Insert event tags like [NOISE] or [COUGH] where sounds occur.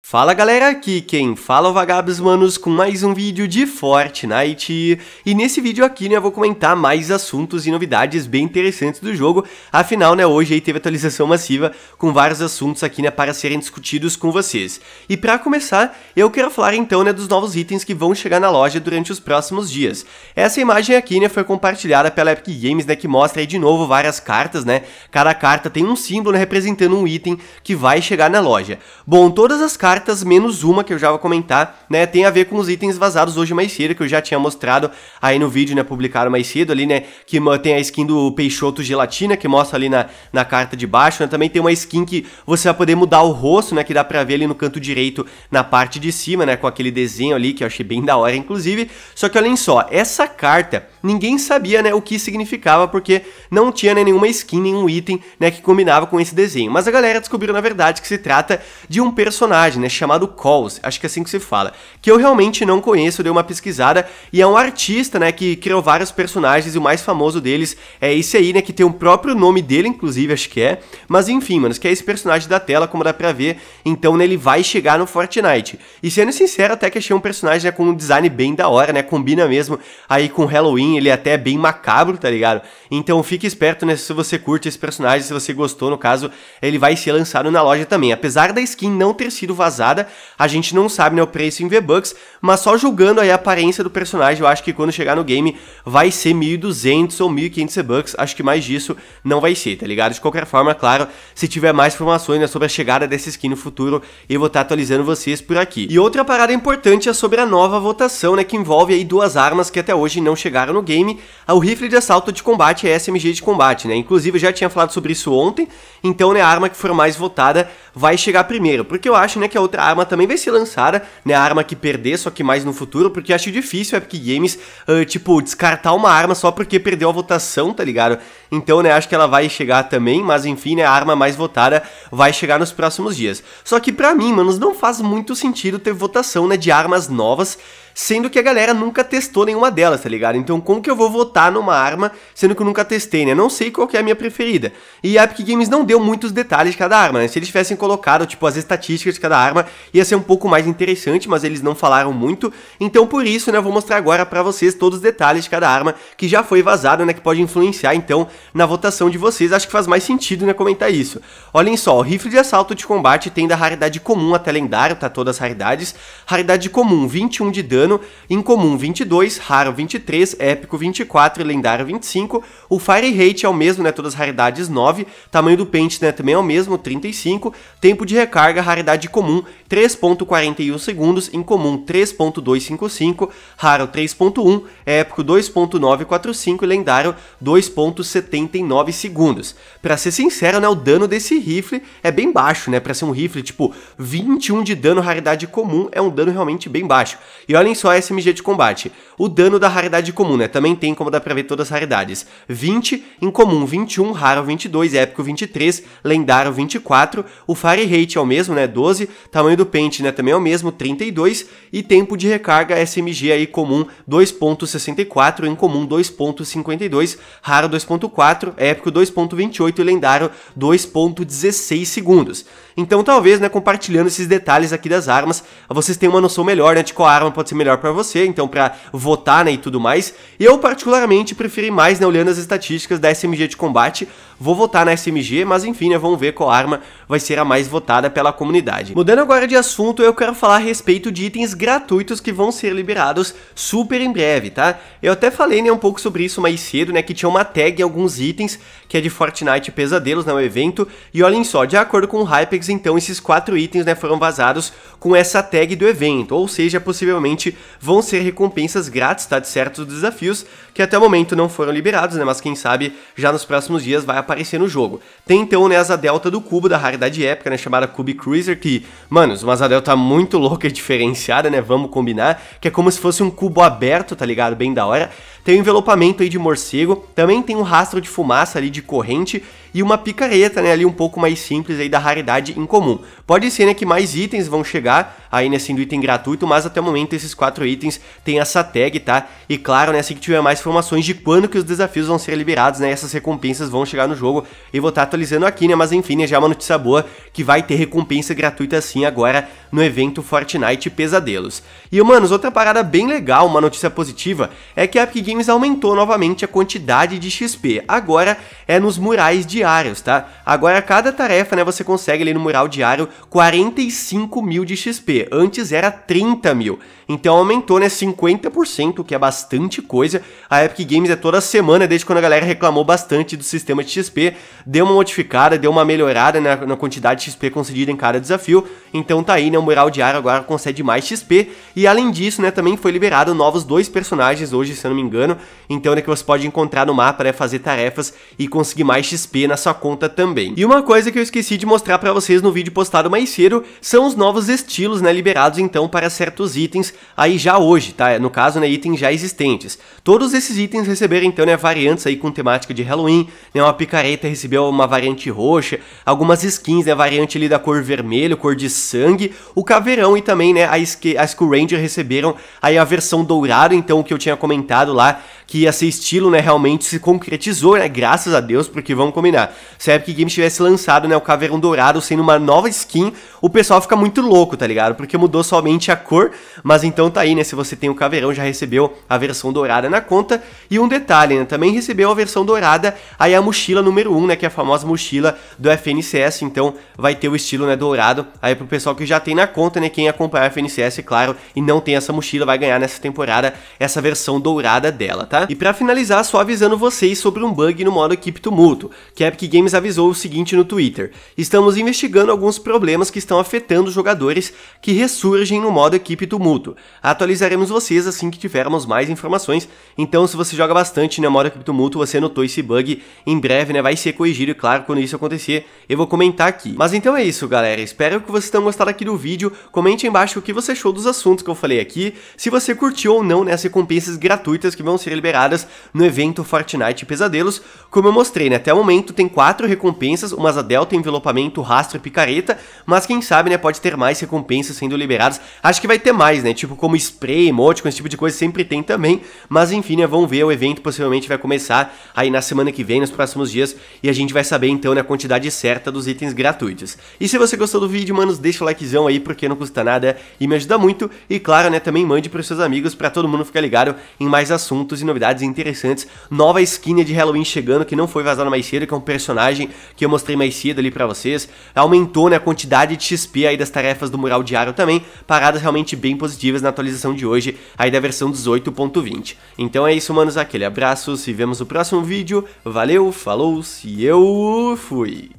Fala galera, aqui quem fala é o Vagabos Manos com mais um vídeo de Fortnite E nesse vídeo aqui né, eu vou comentar mais assuntos e novidades bem interessantes do jogo Afinal né, hoje aí teve atualização massiva com vários assuntos aqui né, para serem discutidos com vocês E para começar, eu quero falar então né, dos novos itens que vão chegar na loja durante os próximos dias Essa imagem aqui né, foi compartilhada pela Epic Games né, que mostra aí de novo várias cartas né Cada carta tem um símbolo né, representando um item que vai chegar na loja Bom, todas as cartas cartas menos uma que eu já vou comentar, né? Tem a ver com os itens vazados hoje mais cedo, que eu já tinha mostrado aí no vídeo, né? Publicaram mais cedo ali, né? Que tem a skin do Peixoto Gelatina, que mostra ali na, na carta de baixo, né? Também tem uma skin que você vai poder mudar o rosto, né? Que dá pra ver ali no canto direito, na parte de cima, né? Com aquele desenho ali, que eu achei bem da hora, inclusive. Só que olhem só, essa carta, ninguém sabia, né? O que significava, porque não tinha né, nenhuma skin, nenhum item, né? Que combinava com esse desenho. Mas a galera descobriu, na verdade, que se trata de um personagem página chamado Calls, acho que é assim que se fala, que eu realmente não conheço, dei uma pesquisada, e é um artista, né, que criou vários personagens, e o mais famoso deles é esse aí, né, que tem o próprio nome dele, inclusive, acho que é, mas enfim, mano, que é esse personagem da tela, como dá pra ver, então, né, ele vai chegar no Fortnite. E sendo sincero, até que achei um personagem, né, com um design bem da hora, né, combina mesmo aí com Halloween, ele é até é bem macabro, tá ligado? Então fique esperto, né, se você curte esse personagem, se você gostou, no caso, ele vai ser lançado na loja também, apesar da skin não ter sido vazada vazada. A gente não sabe né, o preço em V-Bucks, mas só julgando aí a aparência do personagem, eu acho que quando chegar no game vai ser 1.200 ou 1.500 V-Bucks, acho que mais disso não vai ser, tá ligado? De qualquer forma, claro, se tiver mais informações né, sobre a chegada dessa skin no futuro, eu vou estar tá atualizando vocês por aqui. E outra parada importante é sobre a nova votação, né, que envolve aí duas armas que até hoje não chegaram no game, o rifle de assalto de combate e a SMG de combate, né? Inclusive eu já tinha falado sobre isso ontem, então né, a arma que for mais votada vai chegar primeiro. Porque eu acho, né, que a outra arma também vai ser lançada, né, a arma que perder, só que mais no futuro, porque acho difícil a Epic Games, uh, tipo, descartar uma arma só porque perdeu a votação, tá ligado? Então, né, acho que ela vai chegar também, mas enfim, né, a arma mais votada vai chegar nos próximos dias. Só que para mim, manos, não faz muito sentido ter votação, né, de armas novas, sendo que a galera nunca testou nenhuma delas, tá ligado? Então como que eu vou votar numa arma, sendo que eu nunca testei, né? Não sei qual é a minha preferida. E a Epic Games não deu muitos detalhes de cada arma, né? Se eles tivessem colocado, tipo, as estatísticas de cada arma, ia ser um pouco mais interessante, mas eles não falaram muito. Então por isso, né, eu vou mostrar agora para vocês todos os detalhes de cada arma que já foi vazada né, que pode influenciar, então, na votação de vocês. Acho que faz mais sentido, né, comentar isso. Olhem só, o rifle de assalto de combate tem da raridade comum até lendário, tá todas as raridades. Raridade comum, 21 de dano em incomum 22, raro 23, épico 24 e lendário 25. O Fire Rate é o mesmo, né, todas as raridades 9, tamanho do pente, né, também é o mesmo, 35, tempo de recarga, raridade comum 3.41 segundos, em comum 3.255, raro 3.1, épico 2.945 e lendário 2.79 segundos. Para ser sincero, né, o dano desse rifle é bem baixo, né, para ser um rifle tipo 21 de dano raridade comum é um dano realmente bem baixo. E olha olhem só a SMG de combate. O dano da raridade comum, né? Também tem como dá pra ver todas as raridades. 20, incomum 21, raro 22, épico 23, lendário 24. O fire rate é o mesmo, né? 12. Tamanho do pente, né? Também é o mesmo, 32. E tempo de recarga SMG aí comum 2.64, incomum 2.52, raro 2.4, épico 2.28 e lendário 2.16 segundos. Então talvez, né, compartilhando esses detalhes aqui das armas, vocês tenham uma noção melhor, né, de qual arma pode ser melhor para você, então para votar né, e tudo mais. Eu particularmente preferi mais, né, olhando as estatísticas da SMG de combate, Vou votar na SMG, mas enfim, né, vamos ver qual arma vai ser a mais votada pela comunidade. Mudando agora de assunto, eu quero falar a respeito de itens gratuitos que vão ser liberados super em breve, tá? Eu até falei, né, um pouco sobre isso mais cedo, né, que tinha uma tag em alguns itens, que é de Fortnite Pesadelos, né, o evento, e olhem só, de acordo com o Hypex, então, esses quatro itens, né, foram vazados com essa tag do evento, ou seja, possivelmente vão ser recompensas grátis, tá, de certos desafios, que até o momento não foram liberados, né, mas quem sabe já nos próximos dias vai aparecer no jogo. Tem então né, a asa delta do cubo da raridade épica, né, chamada Cube Cruiser, que, mano, uma asa delta tá muito [LAUGHS] louca e diferenciada, né, vamos combinar, que é como se fosse um cubo aberto, tá ligado? Bem da hora. Tem o um envelopamento aí de morcego, também tem um rastro de fumaça ali de corrente e uma picareta, né, ali um pouco mais simples aí da raridade incomum. Pode ser, né, que mais itens vão chegar aí, nesse né, item gratuito, mas até o momento esses quatro itens têm essa tag, tá? E claro, né, assim que tiver mais informações de quando que os desafios vão ser liberados, né, essas recompensas vão chegar no jogo, e vou estar tá atualizando aqui, né, mas enfim, né, já é uma notícia boa que vai ter recompensa gratuita assim agora no evento Fortnite Pesadelos. E, manos, outra parada bem legal, uma notícia positiva, é que a Epic Games aumentou novamente a quantidade de XP, agora é nos murais de diários, tá? Agora, cada tarefa, né, você consegue ali no mural diário 45 mil de XP. Antes era 30 mil. Então aumentou, né, 50%, o que é bastante coisa. A Epic Games é toda semana, desde quando a galera reclamou bastante do sistema de XP. Deu uma modificada, deu uma melhorada na, na quantidade de XP concedida em cada desafio. Então tá aí, né, o mural diário agora concede mais XP. E além disso, né, também foi liberado novos dois personagens hoje, se eu não me engano. Então, né, que você pode encontrar no mapa, né, fazer tarefas e conseguir mais XP na sua conta também. E uma coisa que eu esqueci de mostrar para vocês no vídeo postado mais cedo são os novos estilos, né, liberados então para certos itens aí já hoje, tá? No caso, né, itens já existentes. Todos esses itens receberam então, né, variantes aí com temática de Halloween, né, uma picareta recebeu uma variante roxa, algumas skins, né, variante ali da cor vermelho, cor de sangue, o caveirão e também, né, a, a Skull Ranger receberam aí a versão dourada, então o que eu tinha comentado lá, que esse estilo, né, realmente se concretizou, né, graças a Deus, porque vamos combinar imaginar. Se a Epic Games tivesse lançado, né, o Caveirão Dourado sendo uma nova skin, o pessoal fica muito louco, tá ligado? Porque mudou somente a cor, mas então tá aí, né, se você tem o Caveirão, já recebeu a versão dourada na conta. E um detalhe, né, também recebeu a versão dourada, aí a mochila número 1, né, que é a famosa mochila do FNCS, então vai ter o estilo, né, dourado, aí pro pessoal que já tem na conta, né, quem acompanha o FNCS, é claro, e não tem essa mochila, vai ganhar nessa temporada essa versão dourada dela, tá? E para finalizar, só avisando vocês sobre um bug no modo equipe Tumulto, que é Epic Games avisou o seguinte no Twitter: Estamos investigando alguns problemas que estão afetando os jogadores que ressurgem no modo equipe tumulto. Atualizaremos vocês assim que tivermos mais informações. Então, se você joga bastante no modo equipe tumulto, você notou esse bug. Em breve, né? Vai ser corrigido, e é claro, quando isso acontecer, eu vou comentar aqui. Mas então é isso, galera. Espero que vocês tenham gostado aqui do vídeo. Comente aí embaixo o que você achou dos assuntos que eu falei aqui. Se você curtiu ou não né, as recompensas gratuitas que vão ser liberadas no evento Fortnite Pesadelos. Como eu mostrei, né? Até o momento tem quatro recompensas, umas a Delta, envelopamento, rastro e picareta, mas quem sabe, né, pode ter mais recompensas sendo liberadas. Acho que vai ter mais, né, tipo como spray, com esse tipo de coisa sempre tem também, mas enfim, né, vamos ver, o evento possivelmente vai começar aí na semana que vem, nos próximos dias, e a gente vai saber então, né, a quantidade certa dos itens gratuitos. E se você gostou do vídeo, mano, deixa o likezão aí, porque não custa nada e me ajuda muito, e claro, né, também mande pros seus amigos para todo mundo ficar ligado em mais assuntos e novidades interessantes, nova skin de Halloween chegando, que não foi vazada mais cedo, que é um personagem que eu mostrei mais cedo ali para vocês. Aumentou né, a quantidade de XP aí das tarefas do mural diário também, paradas realmente bem positivas na atualização de hoje, aí da versão 18.20. Então é isso, manos, aquele abraço, se vemos no próximo vídeo, valeu, falou, se eu fui!